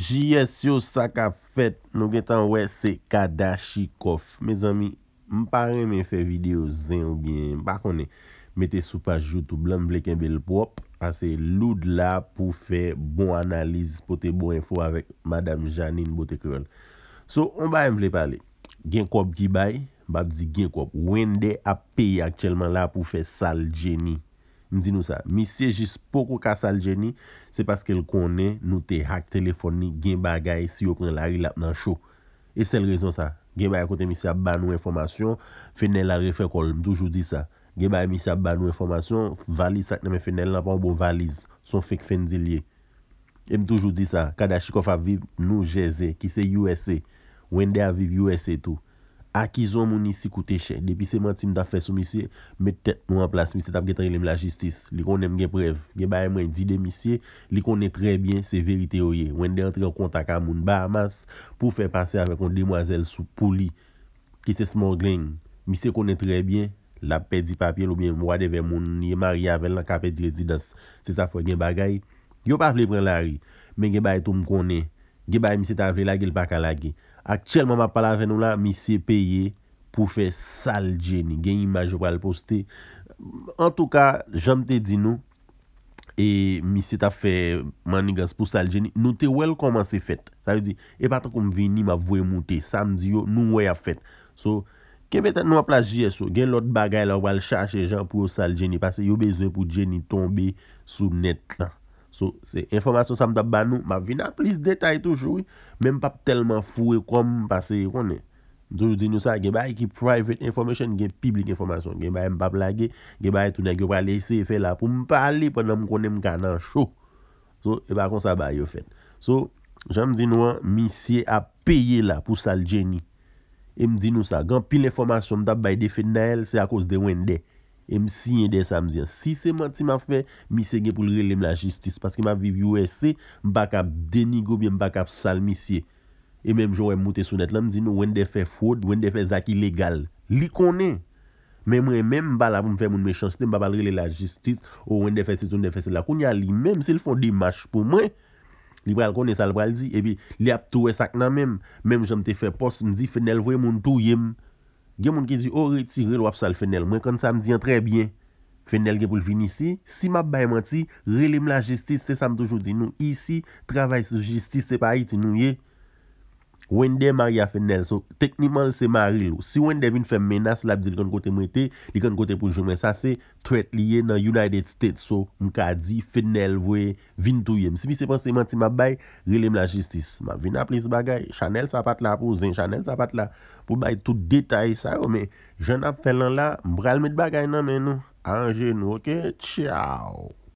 JSO Saka Fet, nou gen tan wè se Kadashi Koff Me zami, mpare men fè video zen ou bien, bako ne metè sou pa joutou Blan mvle ken bel pop, asè loud la pou fè bon analiz, pote bon info avèk madame Janine Botekevel So, on ba mvle pale, gen kop ki bay, bab di gen kop, wende ap pay aktyelman la pou fè sal jeni M di nou sa, mi siye jis pokou kasa lje ni, se paske l konen nou te hak telefon ni gen ba gay si yo pren la ri lap nan show. E se l rezon sa, gen bay akote mi siya ban nou informasyon, fenel la refekol, m toujou di sa. Gen bay mi siya ban nou informasyon, valiz sakne men fenel nan pa ou bo valiz, son fek fendilye. E m toujou di sa, kada chikof aviv nou jeze, ki se USA, wende aviv USA tou. Akizon moun isi koute chè, depi seman tim da fè sou misye, metè moun an plas misye tap getrelem la jistis. Li konèm gen prev, gen baye mwen di de misye, li konèm trebyen se verite oye. Wende antre kontak a moun ba amas pou fè pase avè kon demwazel sou pou li. Kise smorglen, misye konèm trebyen, la pedi papye loubyen mwade ve moun ye mariavel la kapè di rezidans. Se sa fò gen bagay, yo pa vle pre la ri, men gen baye tou m konèm. Ge baye mi se ta ve la ge l pa ka la ge Ak chelman ma pala ve nou la, mi se peye pou fe sal jeni Gen imaj yo pou al poste An tou ka, jan mte di nou E mi se ta fe manigans pou sal jeni Nou te wel koman se fet Sa ve di, e patan koum veni ma vwe mouti Samdi yo, nou we a fet So, ke betan nou a plas je sou Gen lot bagay la wale chache jen pou sal jeni Pase yo bezwen pou jeni tombe sou net lan So, se informasyon sa mtap ba nou, ma vina plis detay toujou, men mpap telman fwe kwa mpase yon e. Toujou di nou sa, gen bay ki private information gen public informasyon, gen bay mpap la gen, gen bay toune gen wale se fe la pou mpale pou nan mkone mkanan chou. So, gen bay kon sa bay yo fen. So, jan mdi nou an, mi siye ap peye la pou sal jeni. Gen mdi nou sa, gen pil informasyon mtap bay defen na el, se akos de wende. E m siye de sa m ziyan, si se m a ti m a fe, mi sege pou li relem la jistis, paske m a vivi ou ese, m bak ap denigo, bi m bak ap salmise. E mem jowe m moute sonet la, m zi nou wende fe foud, wende fe zak ilegal. Li konen, me m re mem bala pou m fe moun me chans, te m babal relem la jistis, ou wende fe se zon de fe se lakoun, ya li men, m se li fon dimash pou men. Li bral konen sal bral zi, e bi, li ap touwe sak nan men, men m jom te fe pos, m zi fenel vwe moun touye m. Gen moun ki di ou oh, re ti re lwap sal fennel, mwen kon sa m diyan trebyen. Fennel gen pou l vini si, si map bayman ti, relim la jistis se sa m toujou di nou isi, travay sou jistis se pa iti nou ye. Wende Maria Fenel, so tekniman se ma ril ou. Si wende vin fè menas, la bi di kon kote mwete, di kon kote pou jomre. Sa se, threat liye nan United States, so mka di Fenel vwe, vin touye. Msi mi se preseman ti ma bay, rilem la jistis. Ma vin ap lis bagay, chanel sa pat la pou zin, chanel sa pat la pou bay tout detay. Sa yo me, jen ap felan la, mbral mit bagay nan men ou, anje nou, oke, tchow.